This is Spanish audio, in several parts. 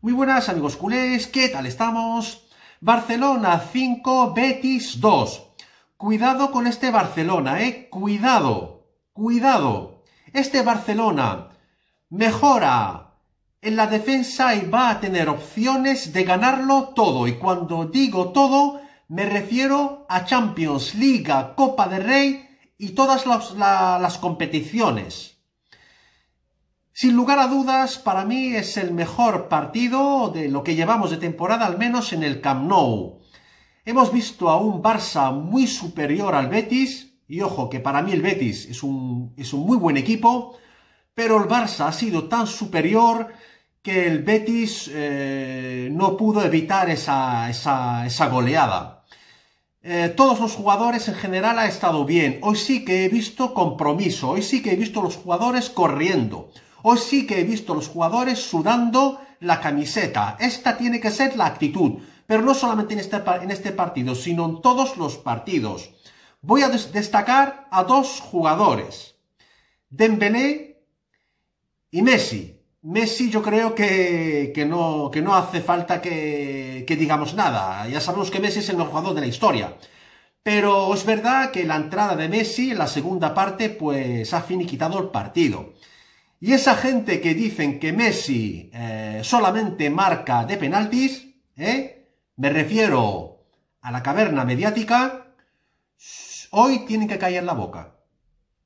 Muy buenas amigos culés, ¿qué tal estamos? Barcelona 5, Betis 2. Cuidado con este Barcelona, ¿eh? Cuidado, cuidado. Este Barcelona mejora en la defensa y va a tener opciones de ganarlo todo. Y cuando digo todo, me refiero a Champions, Liga, Copa del Rey y todas las, las competiciones. Sin lugar a dudas, para mí es el mejor partido de lo que llevamos de temporada, al menos en el Camp Nou. Hemos visto a un Barça muy superior al Betis, y ojo que para mí el Betis es un, es un muy buen equipo, pero el Barça ha sido tan superior que el Betis eh, no pudo evitar esa, goleada. Eh, todos los jugadores en general ha estado bien. Hoy sí que he visto compromiso, hoy sí que he visto los jugadores corriendo. Hoy oh, sí que he visto los jugadores sudando la camiseta. Esta tiene que ser la actitud, pero no solamente en este, en este partido, sino en todos los partidos. Voy a destacar a dos jugadores, Dembélé y Messi. Messi yo creo que, que, no, que no, hace falta que, que digamos nada. Ya sabemos que Messi es el mejor jugador de la historia. Pero es verdad que la entrada de Messi en la segunda parte pues ha finiquitado el partido. Y esa gente que dicen que Messi eh, solamente marca de penaltis, ¿eh? me refiero a la caverna mediática, hoy tienen que caer la boca.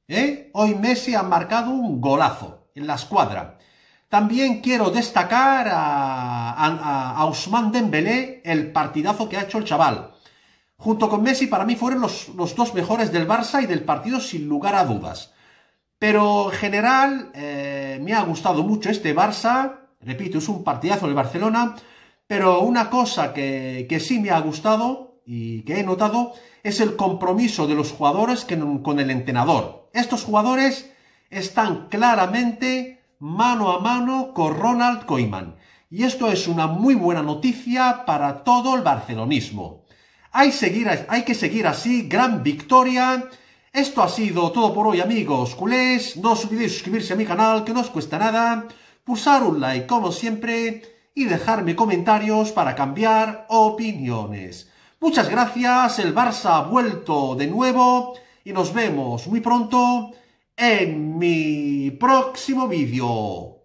¿eh? Hoy Messi ha marcado un golazo en la escuadra. También quiero destacar a, a, a Ousmane Dembélé el partidazo que ha hecho el chaval. Junto con Messi, para mí fueron los dos mejores del Barça y del partido sin lugar a dudas. Pero en general eh, me ha gustado mucho este Barça. Repito, es un partidazo de Barcelona. Pero una cosa que, sí me ha gustado y que he notado es el compromiso de los jugadores con el entrenador. Estos jugadores están claramente mano a mano con Ronald Koeman. Y esto es una muy buena noticia para todo el barcelonismo. hay que seguir así, gran victoria esto ha sido todo por hoy amigos culés, no os olvidéis suscribirse a mi canal que no os cuesta nada, pulsar un like como siempre y dejarme comentarios para cambiar opiniones. Muchas gracias, el Barça ha vuelto de nuevo y nos vemos muy pronto en mi próximo vídeo.